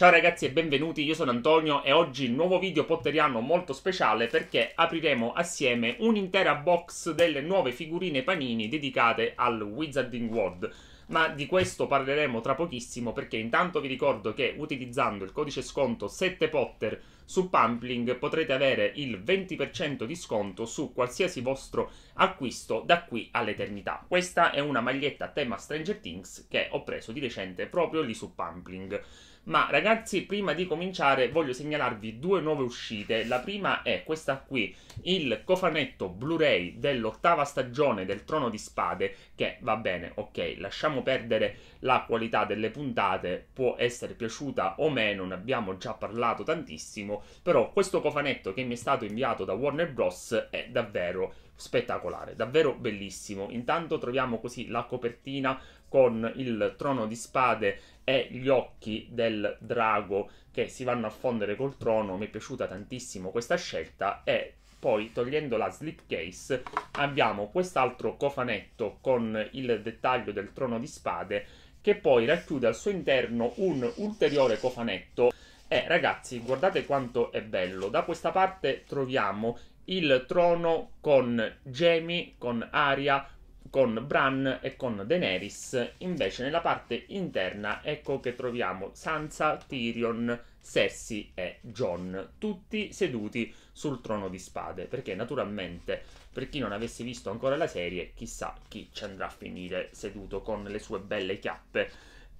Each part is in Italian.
Ciao ragazzi e benvenuti, io sono Antonio e oggi nuovo video potteriano molto speciale perché apriremo assieme un'intera box delle nuove figurine panini dedicate al Wizarding World. Ma di questo parleremo tra pochissimo perché intanto vi ricordo che utilizzando il codice sconto 7potter su Pumpling potrete avere il 20% di sconto su qualsiasi vostro acquisto da qui all'eternità. Questa è una maglietta a tema Stranger Things che ho preso di recente proprio lì su Pumpling. Ma ragazzi, prima di cominciare voglio segnalarvi due nuove uscite. La prima è questa qui, il cofanetto Blu-ray dell'ottava stagione del Trono di Spade, che va bene, ok, lasciamo perdere la qualità delle puntate, può essere piaciuta o meno, ne abbiamo già parlato tantissimo, però questo cofanetto che mi è stato inviato da Warner Bros. è davvero spettacolare, davvero bellissimo. Intanto troviamo così la copertina con il trono di spade e gli occhi del drago che si vanno a fondere col trono. Mi è piaciuta tantissimo questa scelta e poi togliendo la slipcase abbiamo quest'altro cofanetto con il dettaglio del trono di spade che poi racchiude al suo interno un ulteriore cofanetto. E ragazzi, guardate quanto è bello. Da questa parte troviamo il trono con Jamie, con Aria, con Bran e con Daenerys. Invece nella parte interna ecco che troviamo Sansa, Tyrion, Cersei e Jon, tutti seduti sul trono di spade, perché naturalmente per chi non avesse visto ancora la serie, chissà chi ci andrà a finire seduto con le sue belle chiappe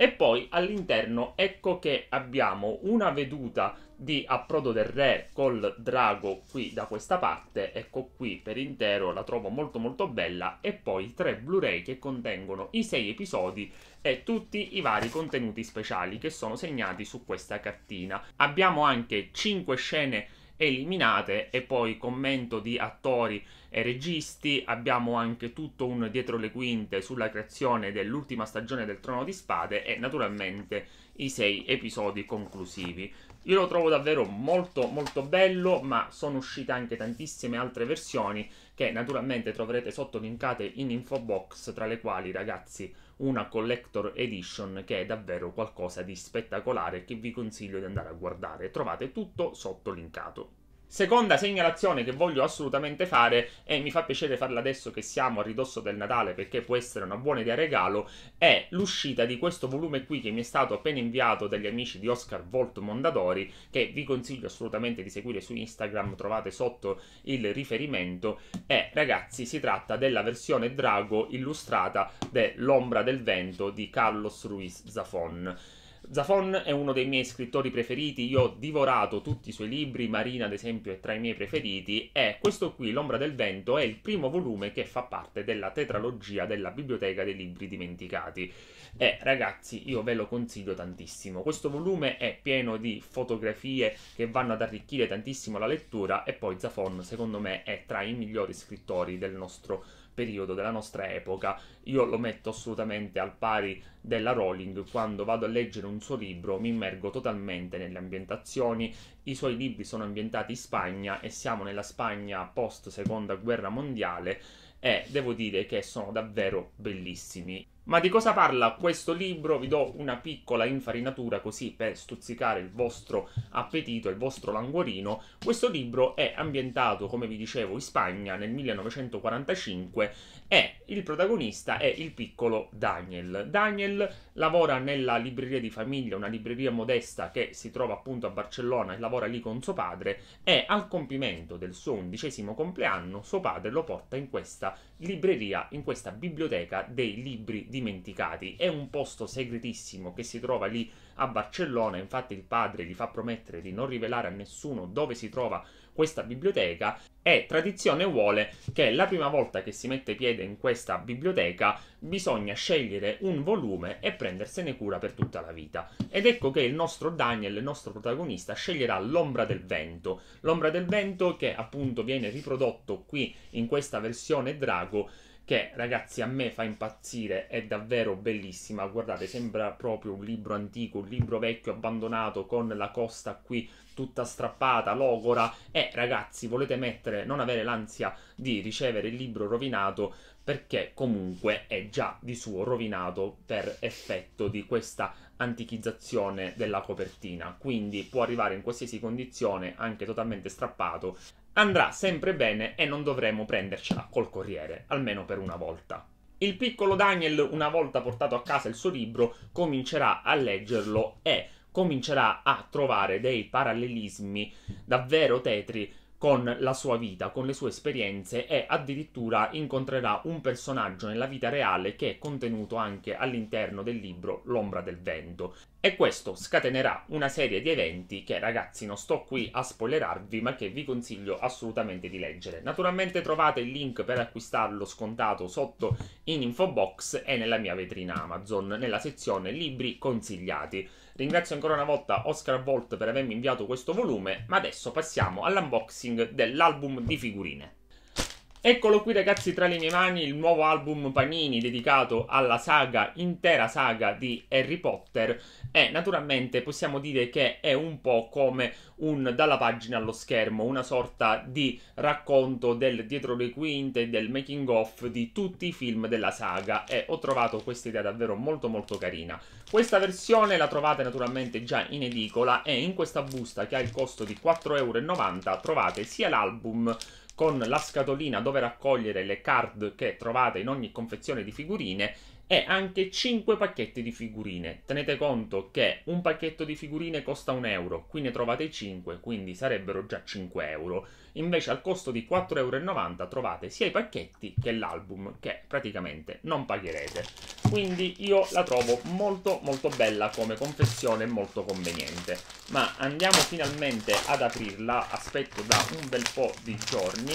e poi all'interno ecco che abbiamo una veduta di approdo del re col drago qui da questa parte, ecco qui per intero la trovo molto molto bella e poi tre Blu-ray che contengono i sei episodi e tutti i vari contenuti speciali che sono segnati su questa cartina. Abbiamo anche cinque scene eliminate e poi commento di attori e registi, abbiamo anche tutto un dietro le quinte sulla creazione dell'ultima stagione del Trono di Spade e naturalmente i sei episodi conclusivi. Io lo trovo davvero molto molto bello, ma sono uscite anche tantissime altre versioni che naturalmente troverete sotto linkate in info box, tra le quali ragazzi una collector edition che è davvero qualcosa di spettacolare che vi consiglio di andare a guardare. Trovate tutto sotto linkato. Seconda segnalazione che voglio assolutamente fare, e mi fa piacere farla adesso che siamo a ridosso del Natale perché può essere una buona idea regalo, è l'uscita di questo volume qui che mi è stato appena inviato dagli amici di Oscar Volt Mondadori, che vi consiglio assolutamente di seguire su Instagram, trovate sotto il riferimento. E ragazzi, si tratta della versione Drago illustrata dell'Ombra del Vento di Carlos Ruiz Zafon. Zafon è uno dei miei scrittori preferiti, io ho divorato tutti i suoi libri, Marina ad esempio è tra i miei preferiti e questo qui, L'ombra del vento, è il primo volume che fa parte della tetralogia della biblioteca dei libri dimenticati. E ragazzi, io ve lo consiglio tantissimo. Questo volume è pieno di fotografie che vanno ad arricchire tantissimo la lettura e poi Zafon, secondo me, è tra i migliori scrittori del nostro mondo periodo, della nostra epoca. Io lo metto assolutamente al pari della Rowling, quando vado a leggere un suo libro mi immergo totalmente nelle ambientazioni, i suoi libri sono ambientati in Spagna e siamo nella Spagna post seconda guerra mondiale e devo dire che sono davvero bellissimi. Ma di cosa parla questo libro? Vi do una piccola infarinatura così per stuzzicare il vostro appetito, il vostro languorino. Questo libro è ambientato, come vi dicevo, in Spagna nel 1945 e il protagonista è il piccolo Daniel. Daniel lavora nella libreria di famiglia, una libreria modesta che si trova appunto a Barcellona e lavora lì con suo padre e al compimento del suo undicesimo compleanno suo padre lo porta in questa libreria, in questa biblioteca dei libri dimenticati. È un posto segretissimo che si trova lì a Barcellona, infatti il padre gli fa promettere di non rivelare a nessuno dove si trova questa biblioteca e tradizione vuole che la prima volta che si mette piede in questa biblioteca bisogna scegliere un volume e prendersene cura per tutta la vita. Ed ecco che il nostro Daniel, il nostro protagonista, sceglierà l'ombra del vento. L'ombra del vento che appunto viene riprodotto qui in questa versione Drago che ragazzi a me fa impazzire, è davvero bellissima, guardate sembra proprio un libro antico, un libro vecchio abbandonato con la costa qui tutta strappata, logora e ragazzi volete mettere, non avere l'ansia di ricevere il libro rovinato perché comunque è già di suo rovinato per effetto di questa antichizzazione della copertina, quindi può arrivare in qualsiasi condizione anche totalmente strappato andrà sempre bene e non dovremo prendercela col Corriere, almeno per una volta. Il piccolo Daniel, una volta portato a casa il suo libro, comincerà a leggerlo e comincerà a trovare dei parallelismi davvero tetri con la sua vita, con le sue esperienze e addirittura incontrerà un personaggio nella vita reale che è contenuto anche all'interno del libro L'ombra del vento. E questo scatenerà una serie di eventi che ragazzi non sto qui a spoilerarvi ma che vi consiglio assolutamente di leggere. Naturalmente trovate il link per acquistarlo scontato sotto in info box e nella mia vetrina Amazon nella sezione libri consigliati. Ringrazio ancora una volta Oscar Volt per avermi inviato questo volume, ma adesso passiamo all'unboxing dell'album di figurine. Eccolo qui ragazzi tra le mie mani il nuovo album Panini dedicato alla saga, intera saga di Harry Potter e naturalmente possiamo dire che è un po' come un dalla pagina allo schermo, una sorta di racconto del dietro le quinte, del making off di tutti i film della saga e ho trovato questa idea davvero molto molto carina. Questa versione la trovate naturalmente già in edicola e in questa busta che ha il costo di 4,90€ trovate sia l'album con la scatolina dove raccogliere le card che trovate in ogni confezione di figurine e anche 5 pacchetti di figurine. Tenete conto che un pacchetto di figurine costa 1 euro, qui ne trovate 5, quindi sarebbero già 5 euro. Invece al costo di 4,90 euro trovate sia i pacchetti che l'album, che praticamente non pagherete. Quindi io la trovo molto molto bella come confezione, e molto conveniente. Ma andiamo finalmente ad aprirla, aspetto da un bel po' di giorni,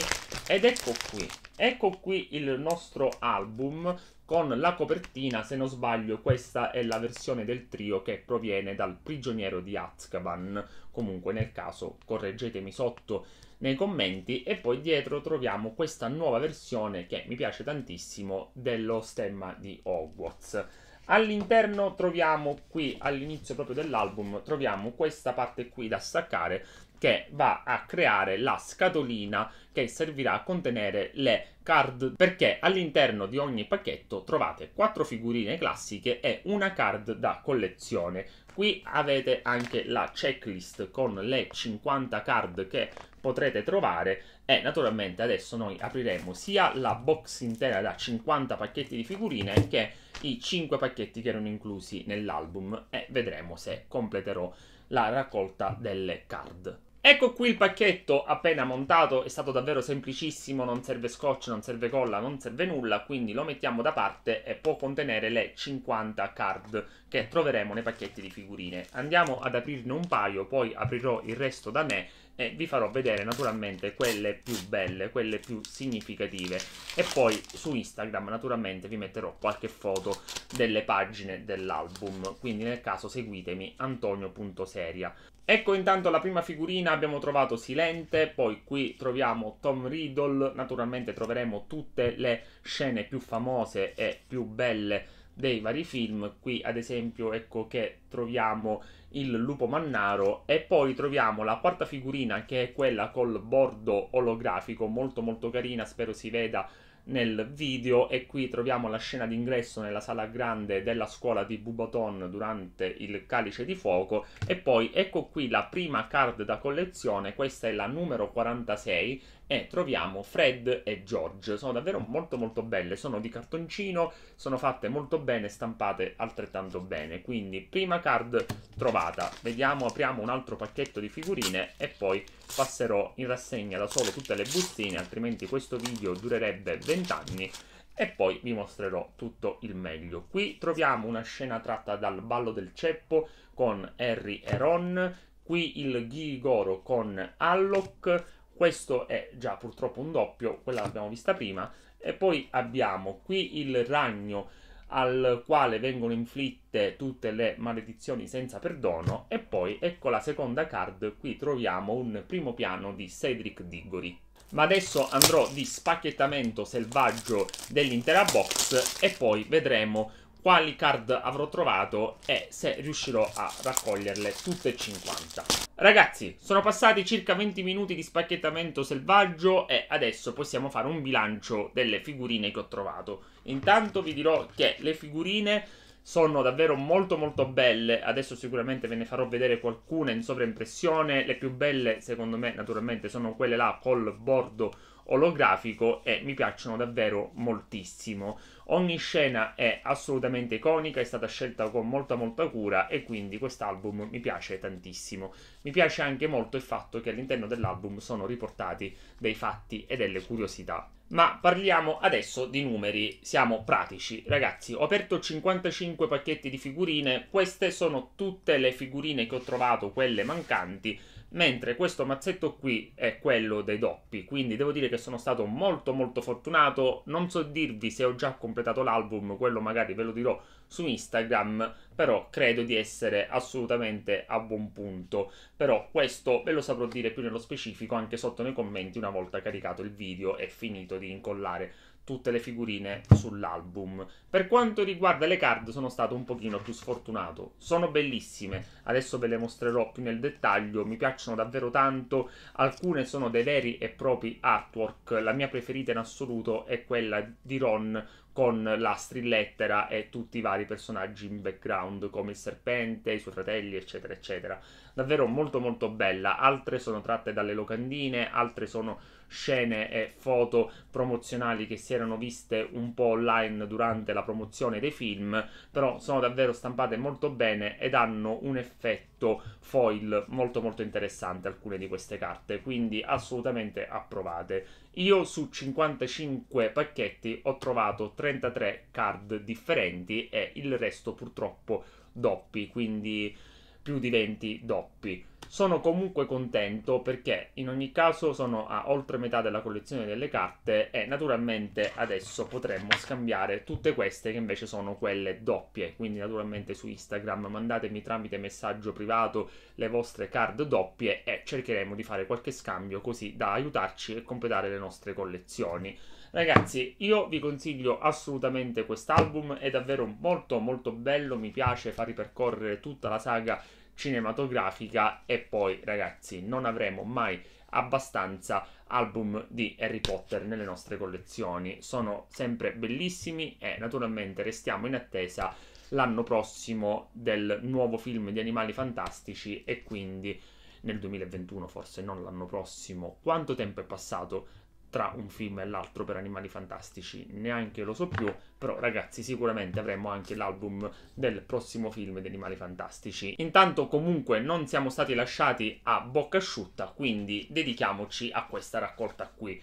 ed ecco qui Ecco qui il nostro album con la copertina, se non sbaglio questa è la versione del trio che proviene dal prigioniero di Azkaban, comunque nel caso correggetemi sotto nei commenti e poi dietro troviamo questa nuova versione che mi piace tantissimo dello stemma di Hogwarts. All'interno troviamo qui, all'inizio proprio dell'album, troviamo questa parte qui da staccare che va a creare la scatolina che servirà a contenere le card perché all'interno di ogni pacchetto trovate quattro figurine classiche e una card da collezione. Qui avete anche la checklist con le 50 card che potrete trovare e naturalmente adesso noi apriremo sia la box intera da 50 pacchetti di figurine che i 5 pacchetti che erano inclusi nell'album e vedremo se completerò la raccolta delle card. Ecco qui il pacchetto appena montato, è stato davvero semplicissimo, non serve scotch, non serve colla, non serve nulla, quindi lo mettiamo da parte e può contenere le 50 card che troveremo nei pacchetti di figurine. Andiamo ad aprirne un paio, poi aprirò il resto da me e vi farò vedere naturalmente quelle più belle, quelle più significative e poi su Instagram naturalmente vi metterò qualche foto delle pagine dell'album, quindi nel caso seguitemi antonio.seria. Ecco intanto la prima figurina, abbiamo trovato Silente, poi qui troviamo Tom Riddle, naturalmente troveremo tutte le scene più famose e più belle dei vari film. Qui, ad esempio, ecco che troviamo il lupo mannaro e poi troviamo la quarta figurina che è quella col bordo olografico, molto molto carina, spero si veda nel video e qui troviamo la scena d'ingresso nella sala grande della scuola di Bubaton durante il calice di fuoco e poi ecco qui la prima card da collezione, questa è la numero 46 e troviamo Fred e George. Sono davvero molto molto belle, sono di cartoncino, sono fatte molto bene, stampate altrettanto bene. Quindi prima card trovata. Vediamo, apriamo un altro pacchetto di figurine e poi passerò in rassegna da solo tutte le bustine, altrimenti questo video durerebbe 20 anni e poi vi mostrerò tutto il meglio. Qui troviamo una scena tratta dal ballo del ceppo con Harry e Ron, qui il Ghigoro con Alloc, questo è già purtroppo un doppio, quella l'abbiamo vista prima, e poi abbiamo qui il ragno al quale vengono inflitte tutte le maledizioni senza perdono e poi ecco la seconda card, qui troviamo un primo piano di Cedric Diggory. Ma adesso andrò di spacchettamento selvaggio dell'intera box e poi vedremo quali card avrò trovato e se riuscirò a raccoglierle tutte e 50. Ragazzi, sono passati circa 20 minuti di spacchettamento selvaggio e adesso possiamo fare un bilancio delle figurine che ho trovato. Intanto vi dirò che le figurine sono davvero molto molto belle, adesso sicuramente ve ne farò vedere qualcuna in sovraimpressione, le più belle secondo me naturalmente sono quelle là col bordo olografico e mi piacciono davvero moltissimo. Ogni scena è assolutamente iconica, è stata scelta con molta molta cura e quindi quest'album mi piace tantissimo. Mi piace anche molto il fatto che all'interno dell'album sono riportati dei fatti e delle curiosità. Ma parliamo adesso di numeri, siamo pratici. Ragazzi, ho aperto 55 pacchetti di figurine, queste sono tutte le figurine che ho trovato, quelle mancanti mentre questo mazzetto qui è quello dei doppi, quindi devo dire che sono stato molto molto fortunato, non so dirvi se ho già completato l'album, quello magari ve lo dirò su Instagram, però credo di essere assolutamente a buon punto, però questo ve lo saprò dire più nello specifico anche sotto nei commenti una volta caricato il video e finito di incollare tutte le figurine sull'album. Per quanto riguarda le card sono stato un pochino più sfortunato, sono bellissime, adesso ve le mostrerò più nel dettaglio, mi piacciono davvero tanto, alcune sono dei veri e propri artwork, la mia preferita in assoluto è quella di Ron con la strillettera e tutti i vari personaggi in background come il serpente, i suoi fratelli eccetera eccetera. Davvero molto molto bella, altre sono tratte dalle locandine, altre sono scene e foto promozionali che si erano viste un po' online durante la promozione dei film, però sono davvero stampate molto bene ed hanno un effetto molto foil, molto molto interessante alcune di queste carte, quindi assolutamente approvate. Io su 55 pacchetti ho trovato 33 card differenti e il resto purtroppo doppi, quindi più di 20 doppi. Sono comunque contento perché in ogni caso sono a oltre metà della collezione delle carte e naturalmente adesso potremmo scambiare tutte queste che invece sono quelle doppie. Quindi naturalmente su Instagram mandatemi tramite messaggio privato le vostre card doppie e cercheremo di fare qualche scambio così da aiutarci a completare le nostre collezioni. Ragazzi, io vi consiglio assolutamente quest'album, è davvero molto molto bello, mi piace far ripercorrere tutta la saga cinematografica e poi ragazzi non avremo mai abbastanza album di Harry Potter nelle nostre collezioni sono sempre bellissimi e naturalmente restiamo in attesa l'anno prossimo del nuovo film di Animali Fantastici e quindi nel 2021 forse non l'anno prossimo quanto tempo è passato tra un film e l'altro per Animali Fantastici, neanche lo so più, però ragazzi sicuramente avremo anche l'album del prossimo film di Animali Fantastici. Intanto comunque non siamo stati lasciati a bocca asciutta, quindi dedichiamoci a questa raccolta qui.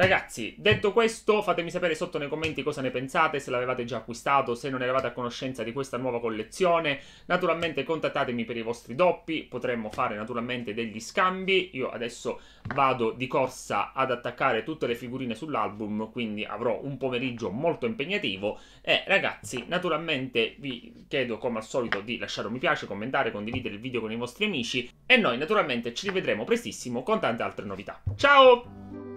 Ragazzi, detto questo, fatemi sapere sotto nei commenti cosa ne pensate, se l'avevate già acquistato, se non eravate a conoscenza di questa nuova collezione. Naturalmente contattatemi per i vostri doppi, potremmo fare naturalmente degli scambi. Io adesso vado di corsa ad attaccare tutte le figurine sull'album, quindi avrò un pomeriggio molto impegnativo. E ragazzi, naturalmente vi chiedo come al solito di lasciare un mi piace, commentare, condividere il video con i vostri amici. E noi naturalmente ci rivedremo prestissimo con tante altre novità. Ciao!